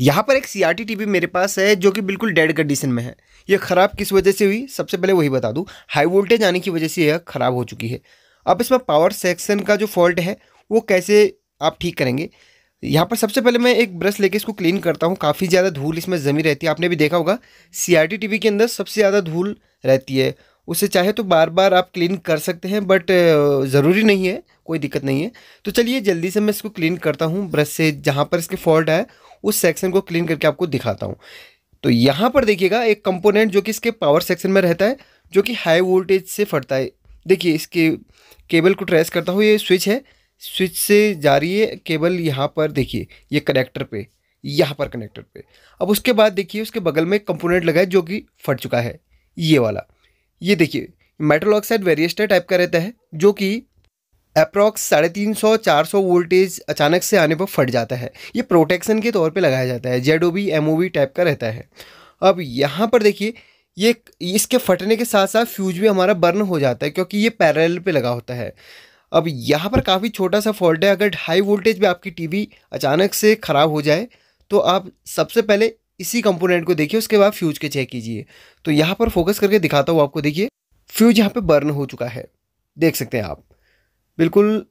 यहाँ पर एक सी आर टी टीवी मेरे पास है जो कि बिल्कुल डेड कंडीशन में है यह ख़राब किस वजह से हुई सबसे पहले वही बता दूँ हाई वोल्टेज आने की वजह से यह ख़राब हो चुकी है अब इसमें पावर सेक्शन का जो फॉल्ट है वो कैसे आप ठीक करेंगे यहाँ पर सबसे पहले मैं एक ब्रश लेके इसको क्लीन करता हूँ काफ़ी ज़्यादा धूल इसमें जमी रहती है आपने भी देखा होगा सी आर टी टीवी के अंदर सबसे ज़्यादा धूल रहती है उसे चाहे तो बार बार आप क्लीन कर सकते हैं बट ज़रूरी नहीं है कोई दिक्कत नहीं है तो चलिए जल्दी से मैं इसको क्लीन करता हूँ ब्रश से जहाँ पर इसके फॉल्ट है उस सेक्शन को क्लीन करके आपको दिखाता हूँ तो यहाँ पर देखिएगा एक कंपोनेंट जो कि इसके पावर सेक्शन में रहता है जो कि हाई वोल्टेज से फटता है देखिए इसके केबल को ट्रेस करता हूँ ये स्विच है स्विच से जा रही है केबल यहाँ पर देखिए ये कनेक्टर पे यहाँ पर कनेक्टर पे अब उसके बाद देखिए उसके बगल में कंपोनेंट लगा है जो कि फट चुका है ये वाला ये देखिए मेटल ऑक्साइड वेरिएस्टर टाइप का रहता है जो कि अप्रॉक्स साढ़े तीन सौ चार सौ वोल्टेज अचानक से आने पर फट जाता है ये प्रोटेक्शन के तौर पे लगाया जाता है Z O B M O B type का रहता है अब यहाँ पर देखिए ये इसके फटने के साथ साथ फ्यूज भी हमारा बर्न हो जाता है क्योंकि ये पैरेलल पे लगा होता है अब यहाँ पर काफ़ी छोटा सा फॉल्ट है अगर हाई वोल्टेज में आपकी टीवी अचानक से ख़राब हो जाए तो आप सबसे पहले इसी कंपोनेंट को देखिए उसके बाद फ्यूज के चेक कीजिए तो यहाँ पर फोकस करके दिखाता हूँ आपको देखिए फ्यूज यहाँ पर बर्न हो चुका है देख सकते हैं आप बिल्कुल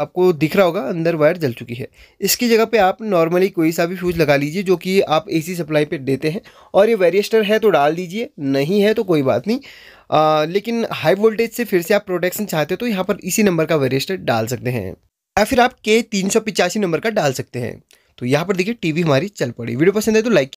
आपको दिख रहा होगा अंदर वायर जल चुकी है इसकी जगह पे आप नॉर्मली कोई सा भी फ्यूज़ लगा लीजिए जो कि आप एसी सप्लाई पे देते हैं और ये वेरिएस्टर है तो डाल दीजिए नहीं है तो कोई बात नहीं आ, लेकिन हाई वोल्टेज से फिर से आप प्रोटेक्शन चाहते हो तो यहाँ पर इसी नंबर का वेरिएस्टर डाल सकते हैं या फिर आप के तीन नंबर का डाल सकते हैं तो यहाँ पर देखिए टी हमारी चल पड़ी वीडियो पसंद है तो लाइक